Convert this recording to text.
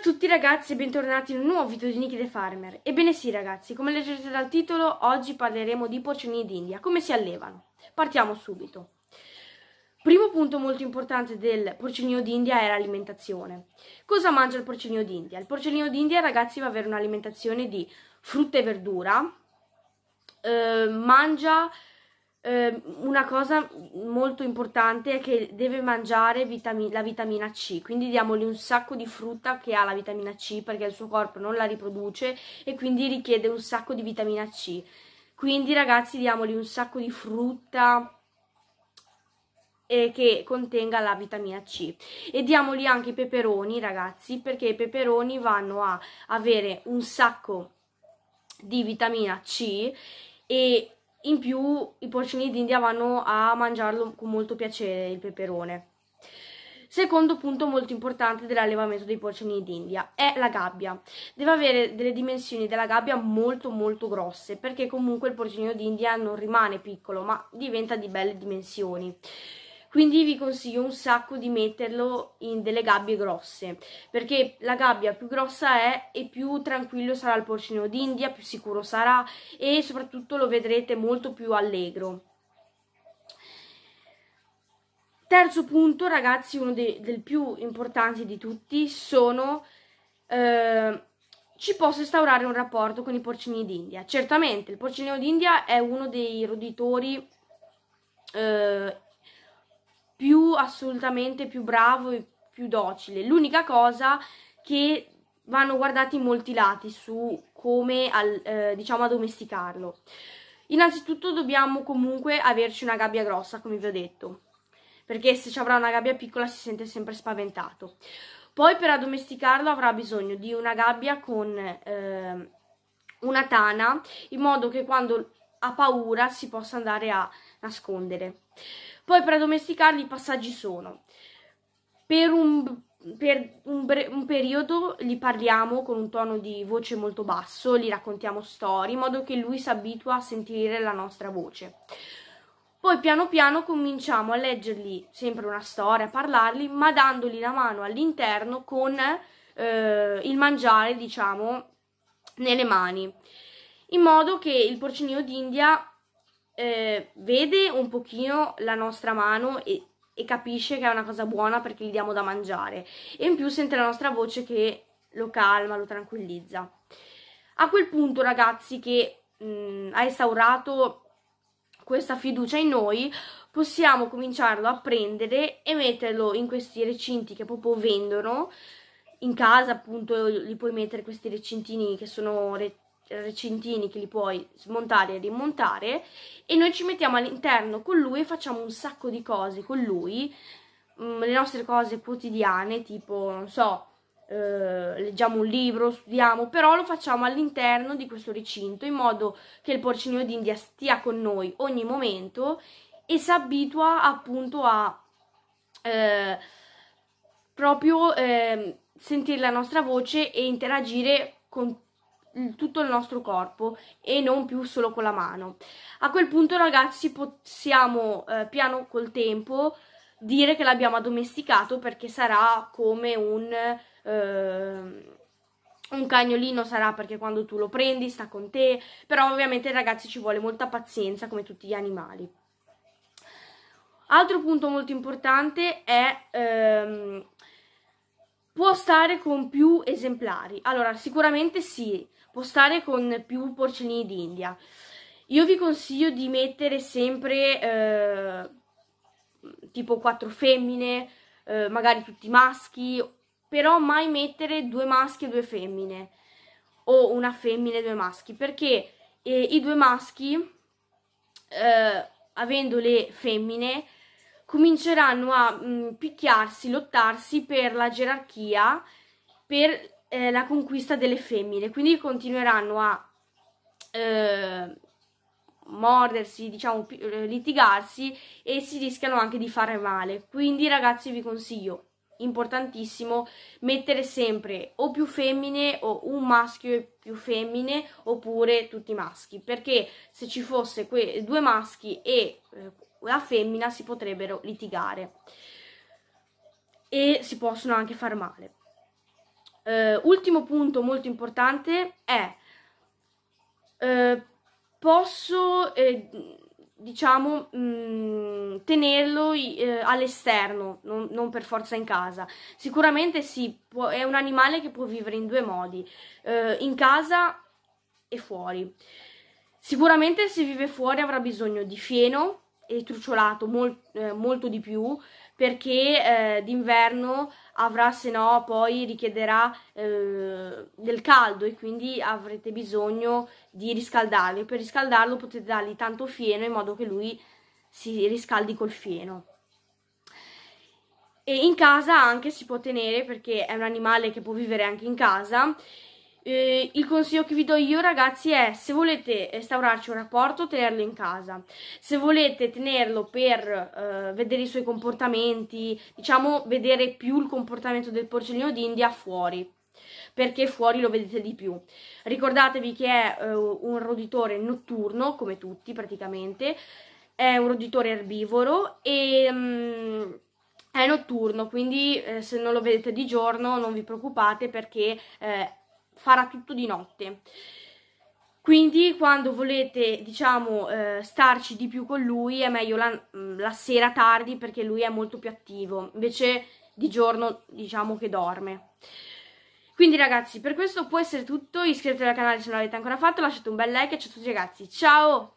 a tutti ragazzi e bentornati in un nuovo video di Nicky the Farmer. Ebbene sì ragazzi, come leggete dal titolo, oggi parleremo di porcini d'India, come si allevano. Partiamo subito. Primo punto molto importante del porcino d'India è l'alimentazione. Cosa mangia il porcino d'India? Il porcino d'India ragazzi va ad avere un'alimentazione di frutta e verdura, eh, mangia eh, una cosa molto importante è che deve mangiare vitami la vitamina C, quindi diamogli un sacco di frutta che ha la vitamina C perché il suo corpo non la riproduce e quindi richiede un sacco di vitamina C. Quindi ragazzi diamogli un sacco di frutta e che contenga la vitamina C e diamogli anche i peperoni ragazzi perché i peperoni vanno a avere un sacco di vitamina C e in più i porcini d'India vanno a mangiarlo con molto piacere il peperone. Secondo punto molto importante dell'allevamento dei porcini d'India è la gabbia. Deve avere delle dimensioni della gabbia molto molto grosse perché comunque il porcino d'India non rimane piccolo ma diventa di belle dimensioni quindi vi consiglio un sacco di metterlo in delle gabbie grosse perché la gabbia più grossa è e più tranquillo sarà il porcino d'India, più sicuro sarà e soprattutto lo vedrete molto più allegro. Terzo punto ragazzi, uno dei, del più importanti di tutti sono... Eh, ci posso instaurare un rapporto con i porcini d'India. Certamente il porcino d'India è uno dei roditori eh, più assolutamente più bravo e più docile. L'unica cosa che vanno guardati molti lati su come al, eh, diciamo addomesticarlo. Innanzitutto dobbiamo comunque averci una gabbia grossa, come vi ho detto, perché se ci avrà una gabbia piccola si sente sempre spaventato. Poi per addomesticarlo avrà bisogno di una gabbia con eh, una tana, in modo che quando ha paura si possa andare a nascondere. Poi per addomesticarli i passaggi sono, per un per un, un, periodo li parliamo con un tono di voce molto basso, li raccontiamo storie, in modo che lui si abitua a sentire la nostra voce. Poi piano piano cominciamo a leggergli sempre una storia, a parlargli, ma dandogli la mano all'interno con eh, il mangiare, diciamo, nelle mani. In modo che il porcino d'India eh, vede un pochino la nostra mano e, e capisce che è una cosa buona perché gli diamo da mangiare e in più sente la nostra voce che lo calma, lo tranquillizza. A quel punto ragazzi che mh, mm, ha instaurato questa fiducia in noi, possiamo cominciarlo a prendere e metterlo in questi recinti che proprio vendono. In casa appunto li puoi mettere questi recintini che sono re recintini che li puoi smontare e rimontare e noi ci mettiamo all'interno con lui e facciamo un sacco di cose con lui, mm, le nostre cose quotidiane tipo, non so, eh, leggiamo un libro, studiamo, però lo facciamo all'interno di questo recinto in modo che il porcino d'India stia con noi ogni momento e si abitua appunto a eh, proprio eh, sentire la nostra voce e interagire con tutti Mm, tutto il nostro corpo e non più solo con la mano. A quel punto ragazzi possiamo eh, piano col tempo dire che l'abbiamo addomesticato perché sarà come un, eh, un cagnolino sarà perché quando tu lo prendi sta con te, però ovviamente ragazzi ci vuole molta pazienza come tutti gli animali. Altro punto molto importante è ehm, può stare con più esemplari. Allora, sicuramente sì, stare con più porcellini d'India. Io vi consiglio di mettere sempre eh, tipo quattro femmine, eh, magari tutti maschi, però mai mettere due maschi e due femmine o una femmina e due maschi, perché eh, i due maschi, eh, avendo le femmine, cominceranno a mh, mm, picchiarsi, lottarsi per la gerarchia, per eh, la conquista delle femmine, quindi continueranno a eh, mordersi, diciamo, eh, litigarsi e si rischiano anche di fare male. Quindi ragazzi vi consiglio, importantissimo, mettere sempre o più femmine o un maschio e più femmine oppure tutti i maschi, perché se ci fosse due maschi e eh, la femmina si potrebbero litigare e si possono anche far male eh, ultimo punto molto importante è eh, posso eh, diciamo mh, mm, tenerlo eh, all'esterno non, non, per forza in casa sicuramente sì può, è un animale che può vivere in due modi eh, in casa e fuori sicuramente se vive fuori avrà bisogno di fieno e truciolato mol, eh, molto di più perché eh, d'inverno avrà se no poi richiederà eh, del caldo e quindi avrete bisogno di riscaldarlo. Per riscaldarlo potete dargli tanto fieno in modo che lui si riscaldi col fieno. E in casa anche si può tenere perché è un animale che può vivere anche in casa eh, il consiglio che vi do io ragazzi è se volete instaurarci un rapporto tenerlo in casa, se volete tenerlo per eh, vedere i suoi comportamenti, diciamo vedere più il comportamento del porcellino d'India fuori perché fuori lo vedete di più. Ricordatevi che è eh, un roditore notturno, come tutti praticamente, è un roditore erbivoro e mm, è notturno, quindi eh, se non lo vedete di giorno non vi preoccupate perché eh, farà tutto di notte. Quindi quando volete, diciamo, eh, starci di più con lui è meglio la, mm, la sera tardi perché lui è molto più attivo, invece di giorno diciamo che dorme. Quindi ragazzi, per questo può essere tutto, iscrivetevi al canale se non l'avete ancora fatto, lasciate un bel like e ciao a tutti ragazzi, ciao!